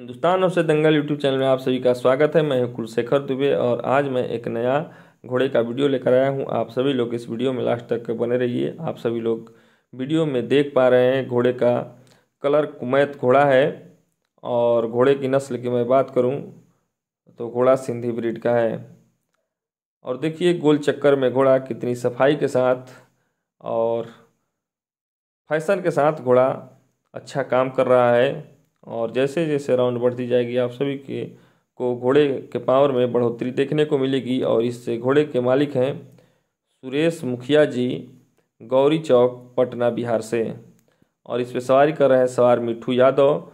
हिंदुस्तान से दंगल YouTube channel में आप सभी का स्वागत है मैं हूं कुलशेखर दुबे और आज मैं एक नया घोड़े का वीडियो लेकर आया हूं आप सभी लोग इस वीडियो में लास्ट तक बने रहिए आप सभी लोग वीडियो में देख पा रहे हैं घोड़े का कलर कुमैत घोड़ा है और घोड़े की नस्ल की मैं बात करूँ तो घोड़ा सिंधी ब्रिड का है और देखिए गोल चक्कर में घोड़ा कितनी सफाई के साथ और फैशन के साथ घोड़ा अच्छा काम कर रहा है और जैसे जैसे राउंड बढ़ती जाएगी आप सभी के को घोड़े के पावर में बढ़ोतरी देखने को मिलेगी और इससे घोड़े के मालिक हैं सुरेश मुखिया जी गौरी चौक पटना बिहार से और इस पर सवारी कर रहे हैं सवार मिठू यादव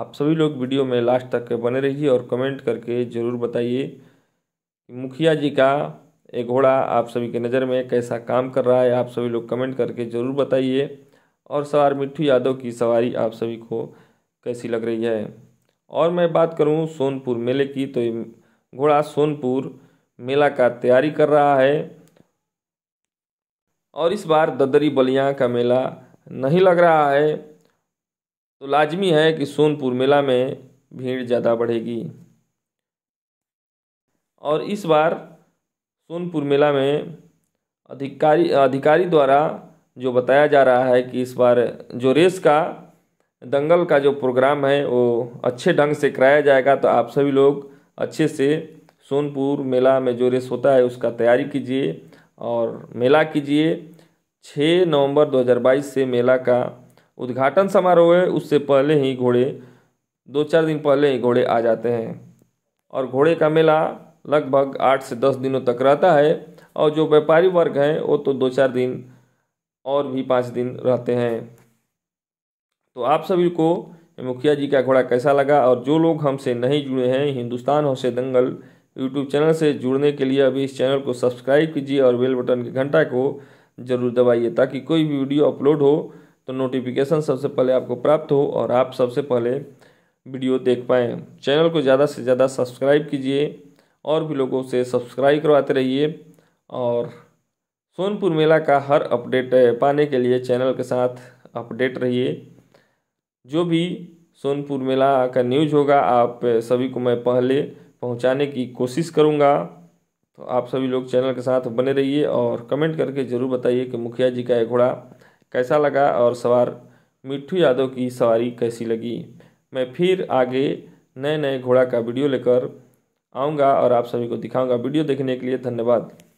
आप सभी लोग वीडियो में लास्ट तक बने रहिए और कमेंट करके ज़रूर बताइए कि मुखिया जी का ये घोड़ा आप सभी के नज़र में कैसा काम कर रहा है आप सभी लोग कमेंट करके ज़रूर बताइए और सवार मिठू यादव की सवारी आप सभी को कैसी लग रही है और मैं बात करूं सोनपुर मेले की तो घोड़ा सोनपुर मेला का तैयारी कर रहा है और इस बार ददरी बलिया का मेला नहीं लग रहा है तो लाजमी है कि सोनपुर मेला में भीड़ ज़्यादा बढ़ेगी और इस बार सोनपुर मेला में अधिकारी अधिकारी द्वारा जो बताया जा रहा है कि इस बार जो रेस का दंगल का जो प्रोग्राम है वो अच्छे ढंग से कराया जाएगा तो आप सभी लोग अच्छे से सोनपुर मेला में जो रेस होता है उसका तैयारी कीजिए और मेला कीजिए छः नवंबर 2022 से मेला का उद्घाटन समारोह है उससे पहले ही घोड़े दो चार दिन पहले ही घोड़े आ जाते हैं और घोड़े का मेला लगभग आठ से दस दिनों तक रहता है और जो व्यापारी वर्ग हैं वो तो दो चार दिन और भी पाँच दिन रहते हैं तो आप सभी को मुखिया जी का घोड़ा कैसा लगा और जो लोग हमसे नहीं जुड़े हैं हिंदुस्तान हौसे दंगल यूट्यूब चैनल से जुड़ने के लिए अभी इस चैनल को सब्सक्राइब कीजिए और बेल बटन की घंटा को ज़रूर दबाइए ताकि कोई भी वीडियो अपलोड हो तो नोटिफिकेशन सबसे पहले आपको प्राप्त हो और आप सबसे पहले वीडियो देख पाएँ चैनल को ज़्यादा से ज़्यादा सब्सक्राइब कीजिए और भी लोगों से सब्सक्राइब करवाते रहिए और सोनपुर मेला का हर अपडेट पाने के लिए चैनल के साथ अपडेट रहिए जो भी सोनपुर मेला का न्यूज होगा आप सभी को मैं पहले पहुंचाने की कोशिश करूंगा तो आप सभी लोग चैनल के साथ बने रहिए और कमेंट करके ज़रूर बताइए कि मुखिया जी का यह घोड़ा कैसा लगा और सवार मिट्ठू यादव की सवारी कैसी लगी मैं फिर आगे नए नए घोड़ा का वीडियो लेकर आऊँगा और आप सभी को दिखाऊँगा वीडियो देखने के लिए धन्यवाद